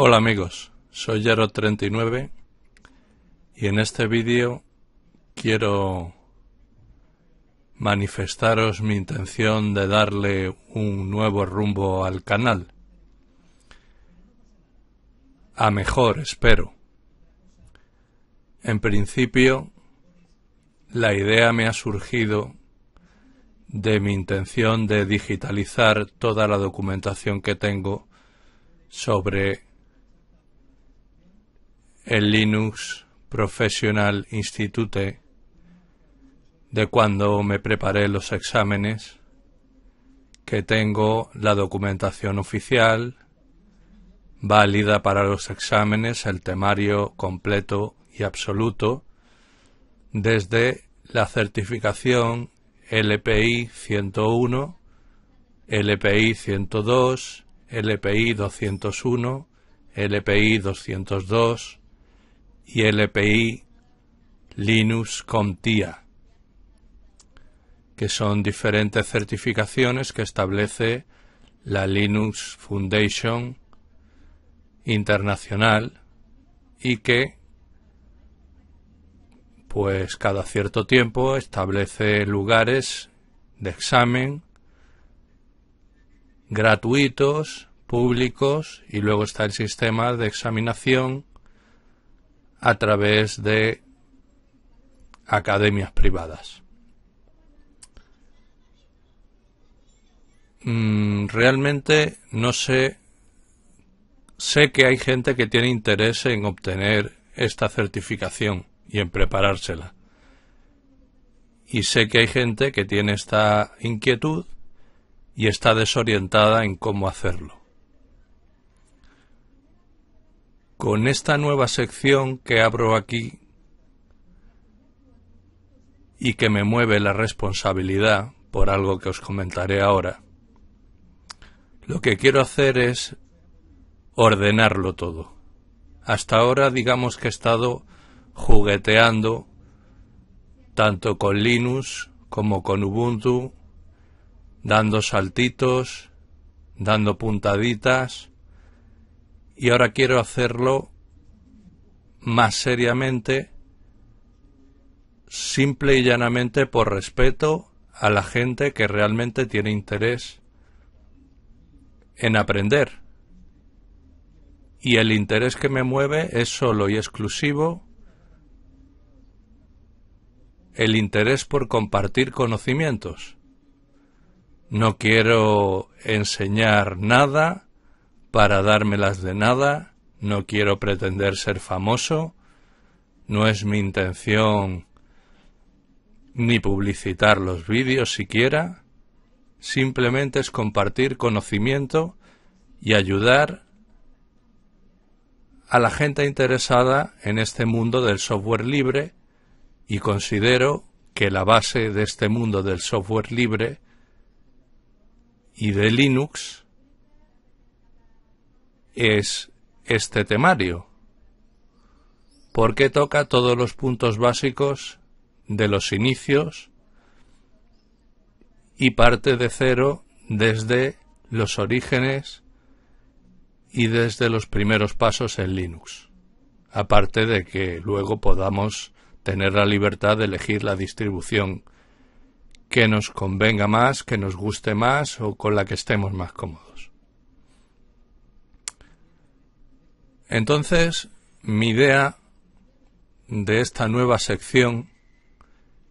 Hola amigos, soy yaro nueve. Y en este vídeo quiero manifestaros mi intención de darle un nuevo rumbo al canal. A mejor, espero. En principio, la idea me ha surgido de mi intención de digitalizar toda la documentación que tengo sobre el Linux Professional Institute de cuando me preparé los exámenes, que tengo la documentación oficial válida para los exámenes, el temario completo y absoluto, desde la certificación LPI 101, LPI 102, LPI 201, LPI 202, y LPI Linux CompTIA, que son diferentes certificaciones que establece la Linux Foundation Internacional y que pues cada cierto tiempo establece lugares de examen gratuitos, públicos y luego está el sistema de examinación a través de academias privadas. Mm, realmente no sé, sé que hay gente que tiene interés en obtener esta certificación y en preparársela. Y sé que hay gente que tiene esta inquietud y está desorientada en cómo hacerlo. con esta nueva sección que abro aquí y que me mueve la responsabilidad por algo que os comentaré ahora, lo que quiero hacer es ordenarlo todo. Hasta ahora digamos que he estado jugueteando tanto con Linux como con Ubuntu, dando saltitos, dando puntaditas, y ahora quiero hacerlo más seriamente, simple y llanamente por respeto a la gente que realmente tiene interés en aprender. Y el interés que me mueve es solo y exclusivo el interés por compartir conocimientos. No quiero enseñar nada, para dármelas de nada, no quiero pretender ser famoso, no es mi intención ni publicitar los vídeos siquiera, simplemente es compartir conocimiento y ayudar a la gente interesada en este mundo del software libre y considero que la base de este mundo del software libre y de Linux es este temario? porque toca todos los puntos básicos de los inicios y parte de cero desde los orígenes y desde los primeros pasos en Linux? Aparte de que luego podamos tener la libertad de elegir la distribución que nos convenga más, que nos guste más o con la que estemos más cómodos. Entonces, mi idea de esta nueva sección,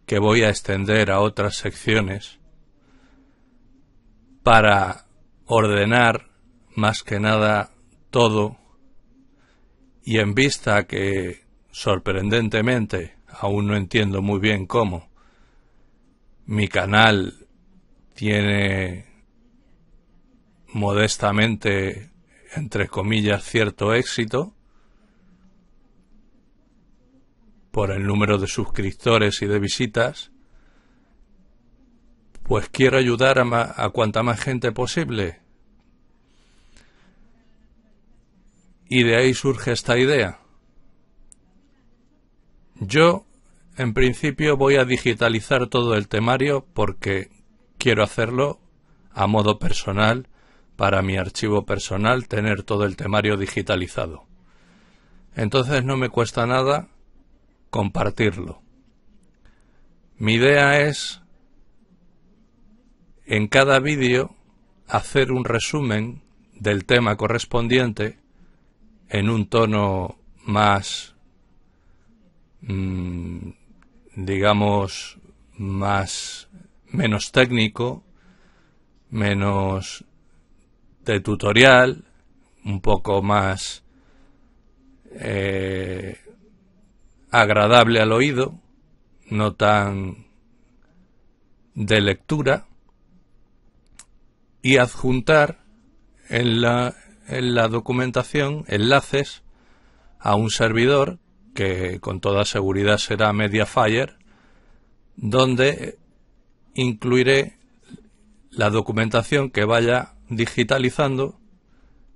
que voy a extender a otras secciones, para ordenar más que nada todo y en vista que, sorprendentemente, aún no entiendo muy bien cómo, mi canal tiene modestamente entre comillas, cierto éxito por el número de suscriptores y de visitas, pues quiero ayudar a, a cuanta más gente posible. Y de ahí surge esta idea. Yo, en principio, voy a digitalizar todo el temario porque quiero hacerlo a modo personal para mi archivo personal tener todo el temario digitalizado. Entonces no me cuesta nada compartirlo. Mi idea es en cada vídeo hacer un resumen del tema correspondiente en un tono más, mm, digamos, más menos técnico, menos este tutorial, un poco más eh, agradable al oído, no tan de lectura, y adjuntar en la, en la documentación enlaces a un servidor que con toda seguridad será Mediafire, donde incluiré la documentación que vaya digitalizando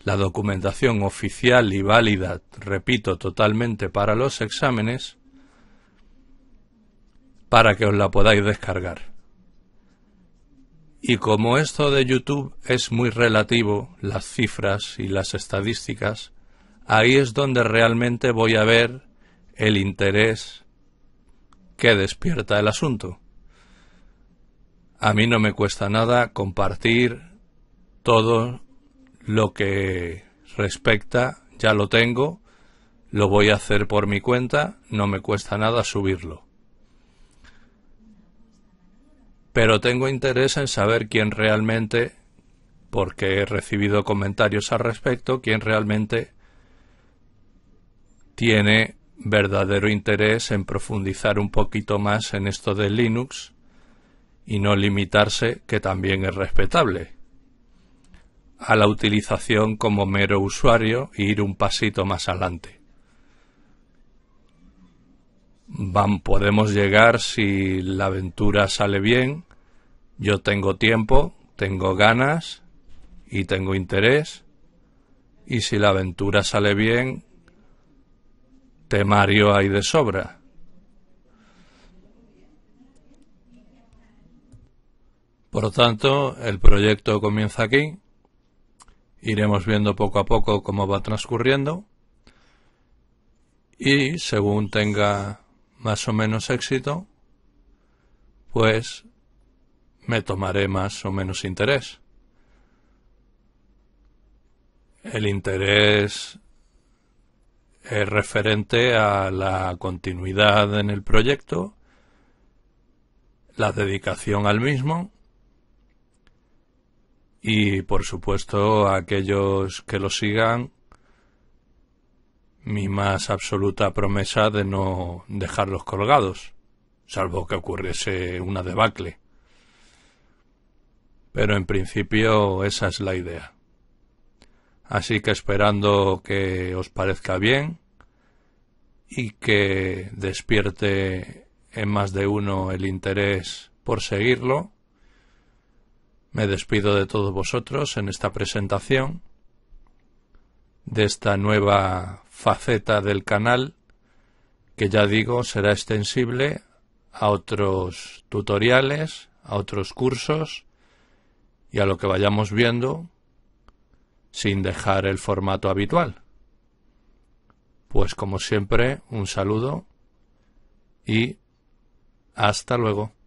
la documentación oficial y válida, repito, totalmente para los exámenes, para que os la podáis descargar. Y como esto de YouTube es muy relativo, las cifras y las estadísticas, ahí es donde realmente voy a ver el interés que despierta el asunto. A mí no me cuesta nada compartir todo lo que respecta ya lo tengo, lo voy a hacer por mi cuenta, no me cuesta nada subirlo. Pero tengo interés en saber quién realmente, porque he recibido comentarios al respecto, quién realmente tiene verdadero interés en profundizar un poquito más en esto de Linux y no limitarse, que también es respetable a la utilización como mero usuario e ir un pasito más adelante. Van, podemos llegar si la aventura sale bien. Yo tengo tiempo, tengo ganas y tengo interés. Y si la aventura sale bien, temario hay de sobra. Por lo tanto, el proyecto comienza aquí. Iremos viendo poco a poco cómo va transcurriendo y según tenga más o menos éxito, pues me tomaré más o menos interés. El interés es referente a la continuidad en el proyecto, la dedicación al mismo y por supuesto, a aquellos que lo sigan, mi más absoluta promesa de no dejarlos colgados, salvo que ocurriese una debacle. Pero en principio esa es la idea. Así que esperando que os parezca bien y que despierte en más de uno el interés por seguirlo, me despido de todos vosotros en esta presentación de esta nueva faceta del canal que ya digo será extensible a otros tutoriales, a otros cursos y a lo que vayamos viendo sin dejar el formato habitual. Pues como siempre, un saludo y hasta luego.